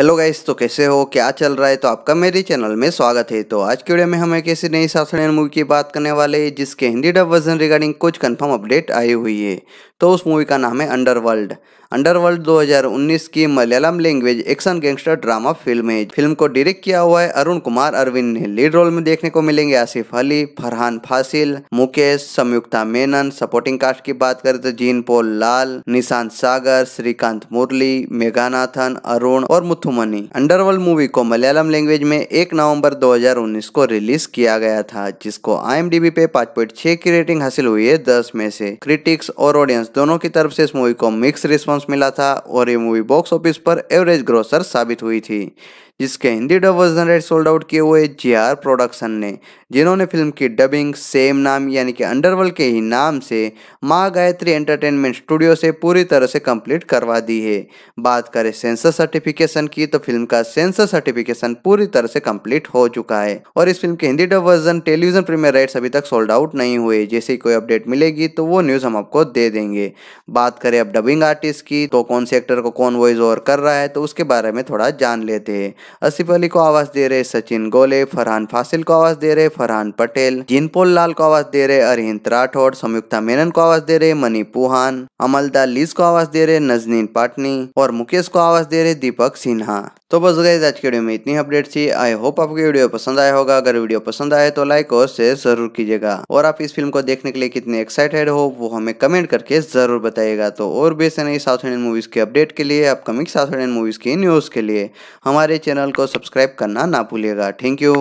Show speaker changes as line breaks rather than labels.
hello guys तो कैसे हो क्या चल रहा है तो आपका मेरे चैनल में स्वागत है तो आज की वीडियो में हम एक ऐसी नई सासण मूवी की बात करने वाले हैं जिसके हिंदी डब वर्जन रिगार्डिंग कुछ कंफर्म अपडेट आई हुई है तो उस मूवी का नाम है अंडरवर्ल्ड अंडरवर्ल्ड 2019 की Malayalam language action gangster drama film है फिल्म को डायरेक्ट किया हुआ है अरुण कुमार अरविंद ने लीड रोल में देखने को मिलेंगे आसिफ अली फरहान फासिल मुकेश संयुक्ता मेनन सपोर्टिंग कास्ट की बात करें तो जीन पोल लाल निशांत सागर श्रीकांत मुरली मेघानाथन अरुण और मुथुमनी अंडरवर्ल्ड मूवी को मलयालम लैंग्वेज में एक नवम्बर दो को रिलीज किया गया था जिसको आई पे पांच की रेटिंग हासिल हुई है दस में से क्रिटिक्स और ऑडियंस दोनों की तरफ से इस मूवी को मिक्स रिस्पॉन्स मिला था और ये मूवी बॉक्स ऑफिस पर एवरेज ग्रोसर साबित हुई थी जिसके Hindi dub version rights sold out किए हुए जी आर प्रोडक्शन ने जिन्होंने फिल्म की डबिंग सेम नाम यानी कि अंडरवर्ल्ड के ही नाम से माँ गायत्री एंटरटेनमेंट स्टूडियो से पूरी तरह से कंप्लीट करवा दी है बात करें सेंसर सर्टिफिकेशन की तो फिल्म का सेंसर सर्टिफिकेशन पूरी तरह से कंप्लीट हो चुका है और इस फिल्म के Hindi dub version television premiere rights अभी तक सोल्ड आउट नहीं हुए जैसे कोई अपडेट मिलेगी तो वो न्यूज़ हम आपको दे देंगे बात करें अब डबिंग आर्टिस्ट की तो कौन से एक्टर को कौन वॉइस ओवर कर रहा है तो उसके बारे में थोड़ा जान लेते हैं आसिफ अली को आवाज़ दे रहे सचिन गोले फरहान फासिल को आवाज़ दे रहे फरहान पटेल जिनपोल लाल को आवाज़ दे रहे अरिंद राठौड़ संयुक्ता मेनन को आवाज़ दे रहे मनी पुहान अमलदा लीज को आवाज़ दे रहे नजनीन पाटनी और मुकेश को आवाज़ दे रहे दीपक सिन्हा तो बस गए आज की वीडियो में इतनी अपडेट थी आई होप आपको वीडियो पसंद आया होगा अगर वीडियो पसंद आए तो लाइक और शेयर जरूर कीजिएगा और आप इस फिल्म को देखने के लिए कितने एक्साइटेड हो वो हमें कमेंट करके जरूर बताइएगा तो और भी ऐसे नई साउथ इंडियन मूवीज के अपडेट के लिए अपकमिंग साउथ इंडियन मूवीज की न्यूज के लिए हमारे चैनल को सब्सक्राइब करना ना भूलिएगा थैंक यू